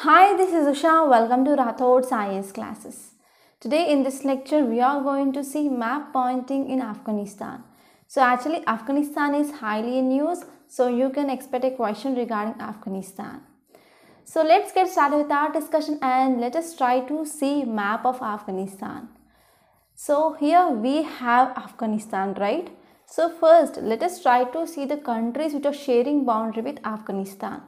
Hi, this is Usha. Welcome to Rathod Science Classes. Today in this lecture, we are going to see map pointing in Afghanistan. So actually, Afghanistan is highly in use, so you can expect a question regarding Afghanistan. So let's get started with our discussion and let us try to see map of Afghanistan. So here we have Afghanistan, right? So first, let us try to see the countries which are sharing boundary with Afghanistan.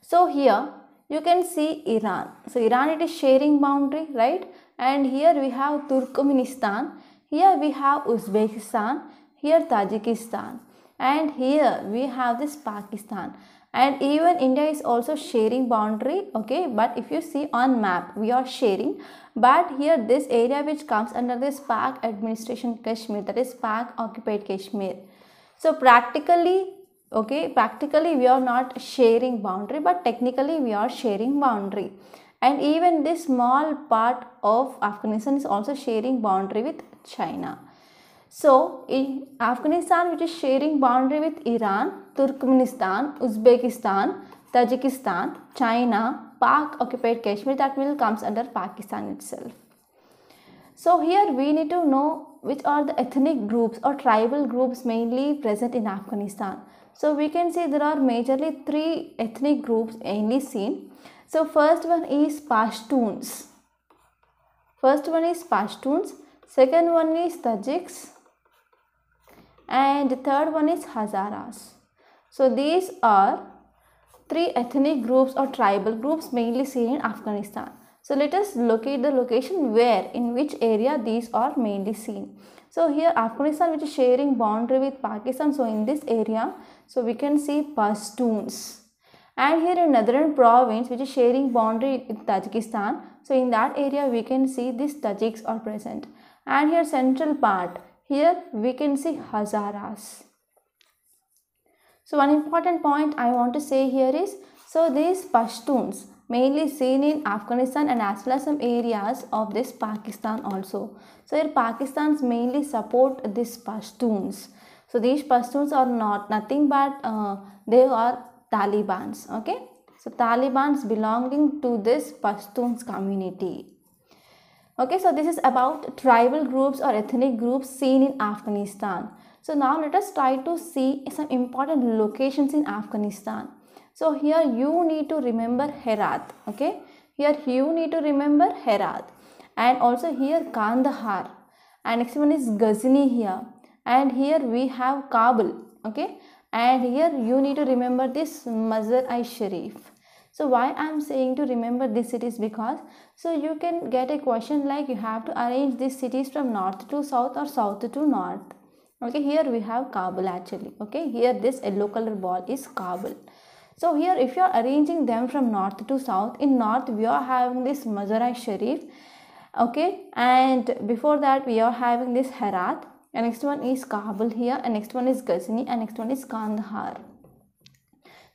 So here, you can see Iran. So Iran it is sharing boundary, right? And here we have Turkmenistan, here we have Uzbekistan, here Tajikistan and here we have this Pakistan and even India is also sharing boundary okay but if you see on map we are sharing but here this area which comes under this Pak administration Kashmir that is Pak occupied Kashmir. So practically okay practically we are not sharing boundary but technically we are sharing boundary and even this small part of afghanistan is also sharing boundary with china so in afghanistan which is sharing boundary with iran turkmenistan uzbekistan tajikistan china pak occupied kashmir that will comes under pakistan itself so here we need to know which are the ethnic groups or tribal groups mainly present in afghanistan so we can say there are majorly three ethnic groups mainly seen. So first one is Pashtuns. First one is Pashtuns. Second one is Tajiks. And third one is Hazaras. So these are three ethnic groups or tribal groups mainly seen in Afghanistan. So let us locate the location where in which area these are mainly seen. So here Afghanistan which is sharing boundary with Pakistan. So in this area, so we can see Pashtuns. And here in Netherlands province which is sharing boundary with Tajikistan. So in that area we can see these Tajiks are present. And here central part, here we can see Hazaras. So one important point I want to say here is, so these Pashtuns, mainly seen in Afghanistan and as well as some areas of this Pakistan also. So here Pakistan's mainly support these Pashtuns. So these Pashtuns are not nothing but uh, they are Talibans. Okay. So Talibans belonging to this Pashtuns community. Okay, so this is about tribal groups or ethnic groups seen in Afghanistan. So now let us try to see some important locations in Afghanistan. So here you need to remember Herat. Okay. Here you need to remember Herat. And also here Kandahar. And next one is Ghazni here. And here we have Kabul. Okay. And here you need to remember this Mazar-i-Sharif. So why I am saying to remember these cities because so you can get a question like you have to arrange these cities from north to south or south to north. Okay, here we have Kabul actually. Okay, here this yellow color ball is Kabul. So here if you are arranging them from north to south, in north we are having this mazar Sharif okay and before that we are having this Herat and next one is Kabul here and next one is Ghazni and next one is Kandahar.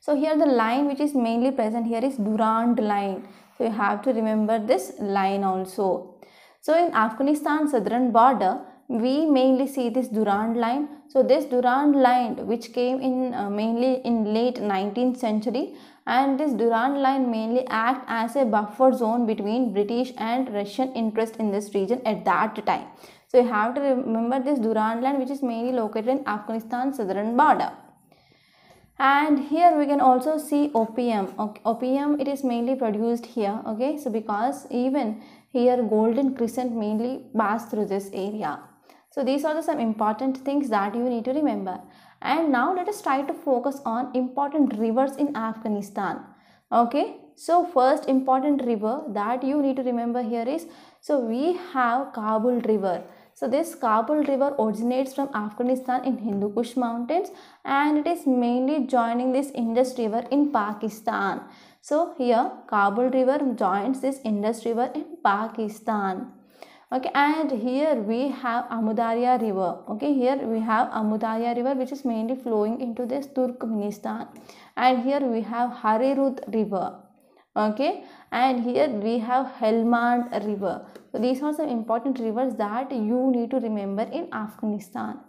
So here the line which is mainly present here is Durand line. So you have to remember this line also. So in Afghanistan southern border, we mainly see this Durand line. So this Durand line which came in uh, mainly in late 19th century and this Durand line mainly act as a buffer zone between British and Russian interest in this region at that time. So you have to remember this Durand line which is mainly located in Afghanistan southern border and here we can also see opium opium it is mainly produced here okay so because even here golden crescent mainly pass through this area so these are the some important things that you need to remember. And now let us try to focus on important rivers in Afghanistan. Okay. So first important river that you need to remember here is, so we have Kabul River. So this Kabul river originates from Afghanistan in Hindu Kush mountains and it is mainly joining this Indus river in Pakistan. So here Kabul river joins this Indus river in Pakistan okay and here we have amudarya river okay here we have amudarya river which is mainly flowing into this turkmenistan and here we have harirut river okay and here we have helmand river so these are some important rivers that you need to remember in afghanistan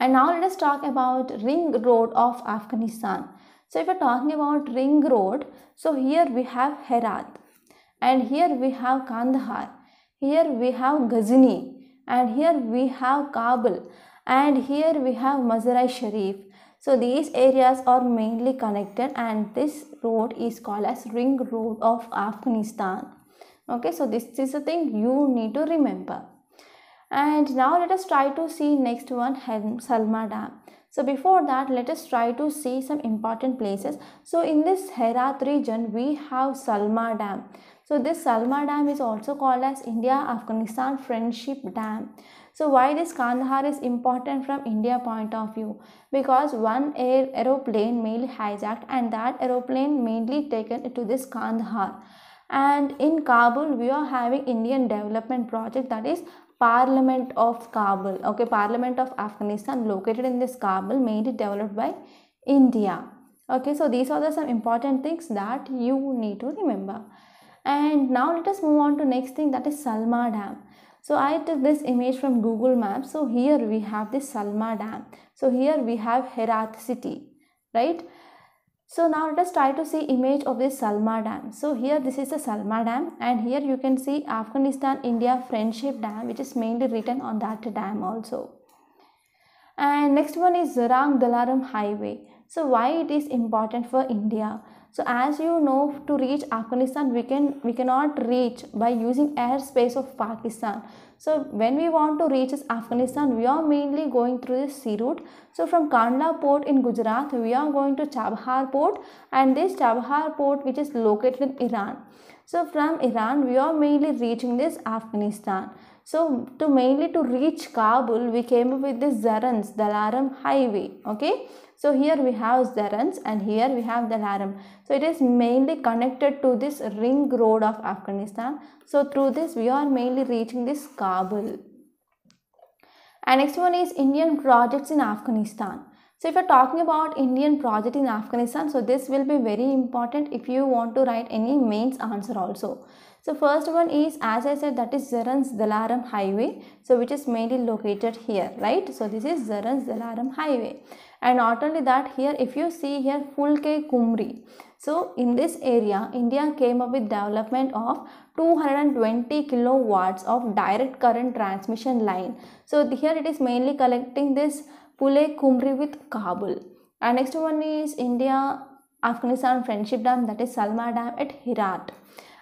and now let us talk about ring road of afghanistan so if we're talking about ring road so here we have herat and here we have kandahar here we have Ghazni and here we have Kabul and here we have Mazarai Sharif. So these areas are mainly connected and this road is called as Ring Road of Afghanistan. Okay, so this is the thing you need to remember. And now let us try to see next one Salma Dam. So before that, let us try to see some important places. So in this Herat region, we have Salma Dam. So this Salma Dam is also called as India-Afghanistan Friendship Dam. So why this Kandahar is important from India point of view? Because one air aeroplane mainly hijacked and that aeroplane mainly taken to this Kandahar. And in Kabul, we are having Indian development project that is Parliament of Kabul. Okay, Parliament of Afghanistan located in this Kabul mainly developed by India. Okay, so these are the some important things that you need to remember and now let us move on to next thing that is Salma Dam. So I took this image from Google Maps. So here we have this Salma Dam. So here we have Herat city, right? So now let us try to see image of this Salma Dam. So here this is the Salma Dam and here you can see Afghanistan-India Friendship Dam which is mainly written on that dam also. And next one is Zarang Dalaram Highway. So why it is important for India? so as you know to reach afghanistan we can we cannot reach by using airspace of pakistan so when we want to reach afghanistan we are mainly going through the sea route so from kandla port in gujarat we are going to chabahar port and this chabahar port which is located in iran so from iran we are mainly reaching this afghanistan so to mainly to reach Kabul, we came up with this Zarans, Dalaram highway. Okay. So here we have Zarans and here we have Dalaram. So it is mainly connected to this ring road of Afghanistan. So through this we are mainly reaching this Kabul. And next one is Indian projects in Afghanistan. So if you're talking about Indian project in Afghanistan, so this will be very important if you want to write any mains answer also. So first one is as I said that is Zarans-Dalaram highway. So which is mainly located here right. So this is Zarans-Dalaram highway and not only that here if you see here Fulke Kumri. So in this area India came up with development of 220 kilowatts of direct current transmission line. So here it is mainly collecting this Pule Kumri with Kabul. And next one is India Afghanistan Friendship Dam that is Salma Dam at Hirat.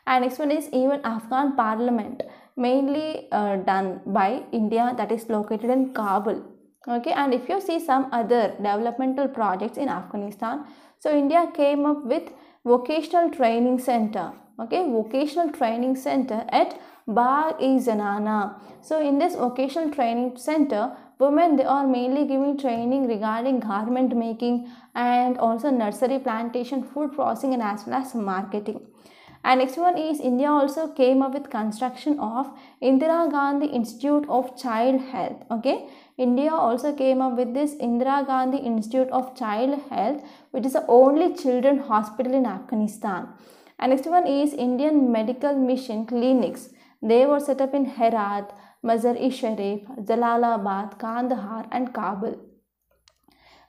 And next one is even Afghan parliament mainly uh, done by India that is located in Kabul. Okay, and if you see some other developmental projects in Afghanistan, so India came up with vocational training center. Okay, vocational training center at Bagh-e-Zanana. So in this vocational training center, women they are mainly giving training regarding garment making and also nursery plantation, food processing and as well as marketing. And next one is India also came up with construction of Indira Gandhi Institute of Child Health. Okay. India also came up with this Indira Gandhi Institute of Child Health which is the only children hospital in Afghanistan. And next one is Indian Medical Mission Clinics. They were set up in Herat, Mazar-e-Sharif, Jalalabad, Kandahar and Kabul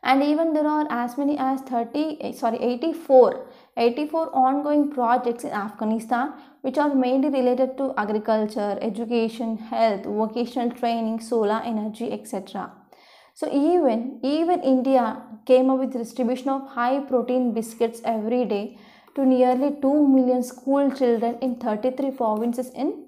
and even there are as many as 30 eh, sorry 84 84 ongoing projects in Afghanistan, which are mainly related to agriculture, education, health, vocational training, solar energy, etc. So even, even India came up with distribution of high protein biscuits every day to nearly 2 million school children in 33 provinces in,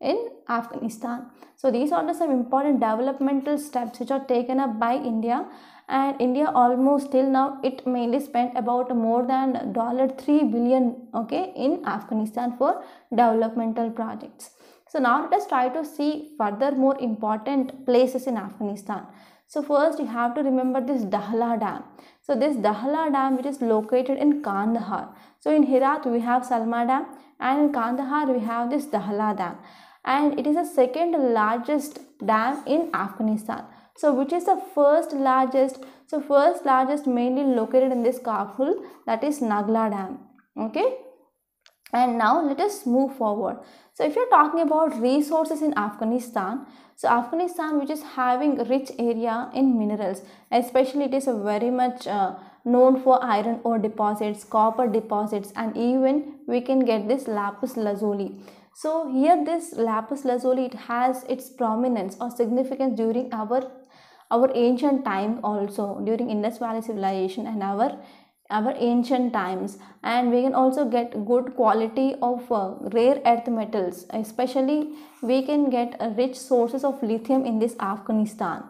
in Afghanistan. So these are the some important developmental steps which are taken up by India and India almost till now it mainly spent about more than dollar 3 billion okay in Afghanistan for developmental projects. So now let us try to see further more important places in Afghanistan. So first you have to remember this Dahla Dam. So this Dahla Dam which is located in Kandahar. So in Herat we have Salma Dam and in Kandahar we have this Dahla Dam and it is the second largest dam in Afghanistan. So which is the first largest? So first largest mainly located in this Kabul that is Nagla Dam. Okay. And now let us move forward. So if you're talking about resources in Afghanistan, so Afghanistan which is having rich area in minerals, especially it is a very much uh, known for iron ore deposits, copper deposits and even we can get this lapis lazuli. So here this lapis lazuli it has its prominence or significance during our our ancient time also during Indus Valley civilization and our our ancient times and we can also get good quality of uh, rare earth metals especially we can get uh, rich sources of lithium in this Afghanistan.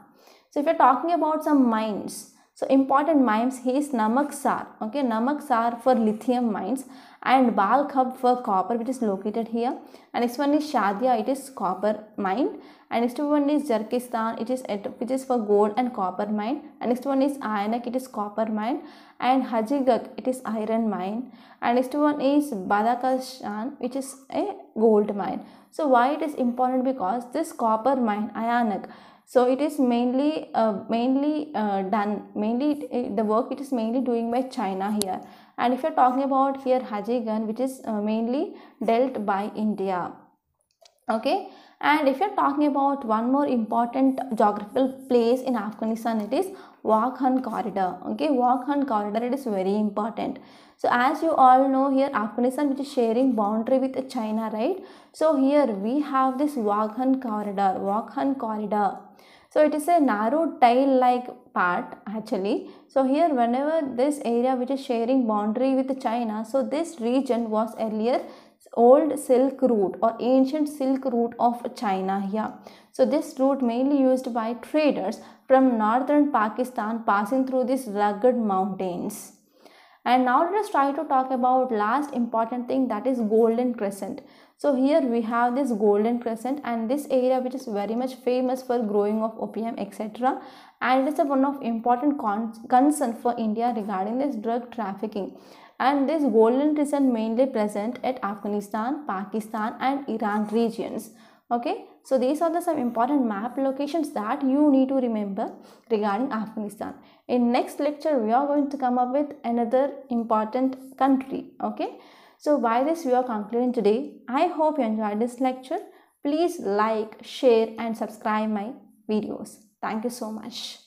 So if you're talking about some mines so important mines here is Namak Sar. Okay, Namak Sar for lithium mines and Balkhab for copper which is located here. And next one is Shadia, it is copper mine. And next one is Jarkistan, it is which is for gold and copper mine. And next one is Ayanak, it is copper mine. And Hajigak, it is iron mine. And next one is Badakashan, which is a gold mine. So why it is important because this copper mine ionic so it is mainly uh, mainly uh, done mainly uh, the work it is mainly doing by China here and if you're talking about here Hajigan which is uh, mainly dealt by India okay and if you're talking about one more important geographical place in Afghanistan it is Wakhan corridor. Okay, Wakhan corridor it is very important. So as you all know here Afghanistan which is sharing boundary with China, right? So here we have this Wakhan corridor, Wakhan corridor. So it is a narrow tail like part actually. So here whenever this area which is sharing boundary with China, so this region was earlier old silk route or ancient silk route of China here. So this route mainly used by traders from northern Pakistan passing through these rugged mountains. And now let us try to talk about last important thing that is Golden Crescent. So here we have this Golden Crescent and this area which is very much famous for growing of opium etc. And it is one of important con concern for India regarding this drug trafficking. And this Golden Crescent mainly present at Afghanistan, Pakistan and Iran regions okay so these are the some important map locations that you need to remember regarding afghanistan in next lecture we are going to come up with another important country okay so by this we are concluding today i hope you enjoyed this lecture please like share and subscribe my videos thank you so much